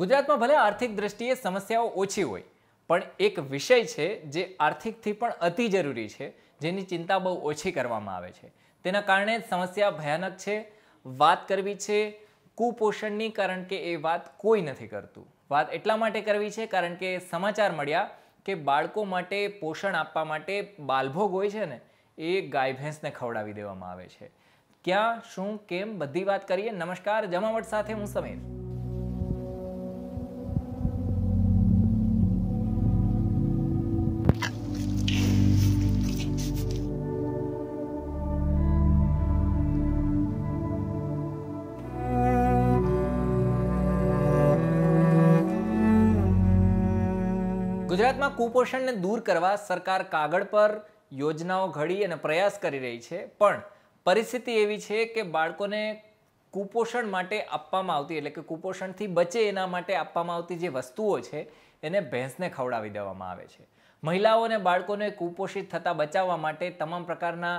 ગુજરાતમાં ભલે આર્થિક દ્રષ્ટિએ સમસ્યાઓ ઓછી હોય પણ એક વિષય છે જે આર્થિકથી પણ અતિ જરૂરી છે જેની ચિંતા બહુ ઓછી કરવામાં આવે છે તેના કારણે સમસ્યા ભયાનક છે વાત કરવી છે કુપોષણની કારણ કે એ વાત કોઈ નથી કરતું વાત એટલા માટે કરવી છે કારણ કે સમાચાર મળ્યા કે બાળકો માટે પોષણ આપવા માટે બાલભોગ હોય છે ને એ ગાય ભેંસને ખવડાવી દેવામાં આવે છે ક્યાં શું કેમ બધી વાત કરીએ નમસ્કાર જમાવટ સાથે હું સમીર ગુજરાતમાં કુપોષણને દૂર કરવા સરકાર કાગળ પર યોજનાઓ ઘડી અને પ્રયાસ કરી રહી છે પણ પરિસ્થિતિ એવી છે કે બાળકોને કુપોષણ માટે આપવામાં આવતી એટલે કે કુપોષણથી બચે એના માટે આપવામાં આવતી જે વસ્તુઓ છે એને ભેંસને ખવડાવી દેવામાં આવે છે મહિલાઓ અને બાળકોને કુપોષિત થતાં બચાવવા માટે તમામ પ્રકારના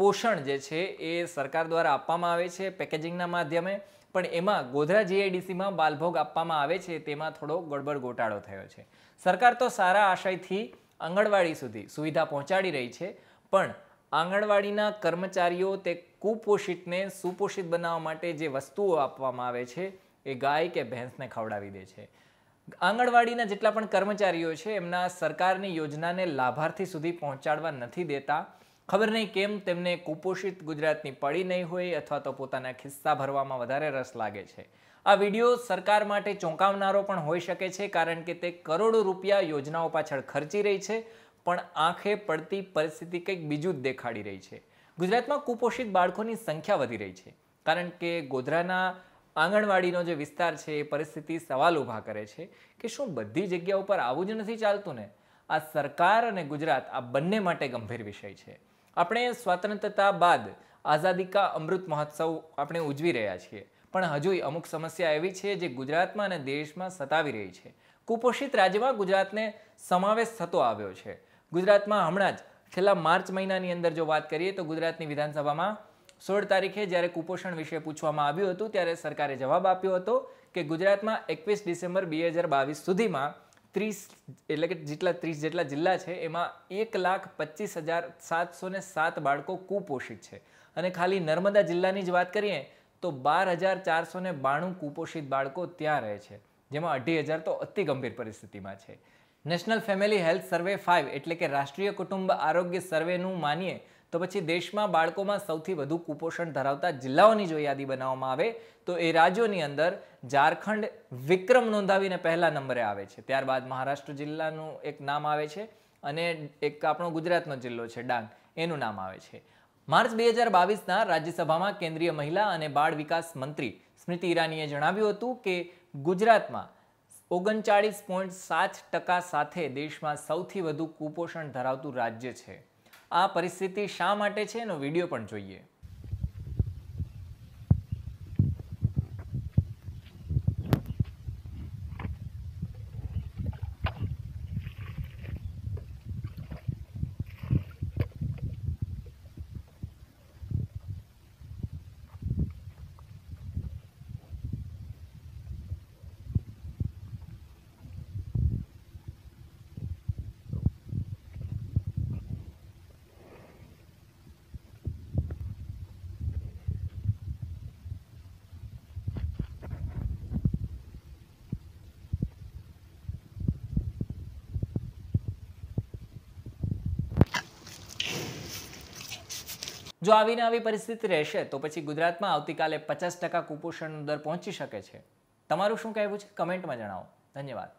પોષણ જે છે એ સરકાર દ્વારા આપવામાં આવે છે પેકેજિંગના માધ્યમે પણ એમાં ગોધરા જીઆઈડીસીમાં બાલભોગ આપવામાં આવે છે તેમાં થોડો ગડબડ ગોટાળો થયો છે સરકાર તો સારા આશયથી આંગણવાડી સુધી સુવિધા પહોંચાડી રહી છે પણ આંગણવાડીના કર્મચારીઓ તે કુપોષિતને સુપોષિત બનાવવા માટે જે વસ્તુઓ આપવામાં આવે છે એ ગાય કે ભેંસને ખવડાવી દે છે આંગણવાડીના જેટલા પણ કર્મચારીઓ છે એમના સરકારની યોજનાને લાભાર્થી સુધી પહોંચાડવા નથી દેતા ખબર નહીં કેમ તેમને કુપોષિત ગુજરાતની પડી નહીં હોય અથવા તો પોતાના ખિસ્સા ભરવામાં વધારે રસ લાગે છે આ વિડીયો સરકાર માટે ચોંકાવનારો પણ હોઈ શકે છે કારણ કે તે કરોડો રૂપિયા યોજનાઓ પાછળ ખર્ચી રહી છે પણ આંખે પડતી પરિસ્થિતિ કંઈક બીજું જ દેખાડી રહી છે ગુજરાતમાં કુપોષિત બાળકોની સંખ્યા વધી રહી છે કારણ કે ગોધરાના આંગણવાડીનો જે વિસ્તાર છે એ પરિસ્થિતિ સવાલ ઊભા કરે છે કે શું બધી જગ્યા ઉપર આવું જ નથી ચાલતું ને આ સરકાર અને ગુજરાત આ બંને માટે ગંભીર વિષય છે આપણે સ્વતંત્રતા બાદ આઝાદી કા અમૃત મહોત્સવ આપણે ઉજવી રહ્યા છીએ પણ હજુય અમુક સમસ્યા એવી છે જે ગુજરાતમાં અને દેશમાં સતાવી રહી છે કુપોષિત રાજ્યમાં ગુજરાતને સમાવેશ થતો આવ્યો છે ગુજરાતમાં હમણાં જ છેલ્લા માર્ચ મહિનાની અંદર જો વાત કરીએ તો ગુજરાતની વિધાનસભામાં સોળ તારીખે જ્યારે કુપોષણ વિશે પૂછવામાં આવ્યું હતું ત્યારે સરકારે જવાબ આપ્યો હતો કે ગુજરાતમાં એકવીસ ડિસેમ્બર બે હજાર બાવીસ સુધીમાં ત્રીસ એટલે કે જેટલા ત્રીસ જેટલા જિલ્લા છે એમાં એક લાખ પચીસ હજાર સાતસો ને સાત બાળકો કુપોષિત છે અને ખાલી નર્મદા જિલ્લાની જ વાત કરીએ તો બાર હજાર ચારસો ને બાણું કુપોષિત બાળકો ત્યાં રહે છે જેમાં અઢી હજાર તો અતિ ગંભીર પરિસ્થિતિમાં છે national family health survey five એટલે કે રાષ્ટ્રીય કુટુંબ આરોગ્ય સર્વેનું માનીએ તો પછી દેશમાં બાળકોમાં સૌથી વધુ કુપોષણ ધરાવતા જિલ્લાઓની જો યાદી બનાવવામાં આવે તો એ રાજ્યોની અંદર ઝારખંડ વિક્રમ નોંધાવીને પહેલા નંબરે આવે છે ત્યારબાદ મહારાષ્ટ્ર જિલ્લાનું એક નામ આવે છે અને એક આપણો ગુજરાતનો જિલ્લો છે ડાંગ એનું નામ આવે છે માર્ચ બે હજાર બાવીસના રાજ્યસભામાં કેન્દ્રીય મહિલા અને બાળ વિકાસ મંત્રી સ્મૃતિ ઈરાનીએ જણાવ્યું હતું કે ગુજરાતમાં ઓગણચાળીસ પોઈન્ટ સાત ટકા સાથે દેશમાં સૌથી વધુ કુપોષણ ધરાવતું રાજ્ય છે આ પરિસ્થિતિ શા માટે છે એનો વિડીયો પણ જોઈએ જો આવીને આવી પરિસ્થિતિ રહેશે તો પછી ગુજરાતમાં આવતીકાલે પચાસ ટકા કુપોષણનો દર પહોંચી શકે છે તમારું શું કહેવું છે કમેન્ટમાં જણાવો ધન્યવાદ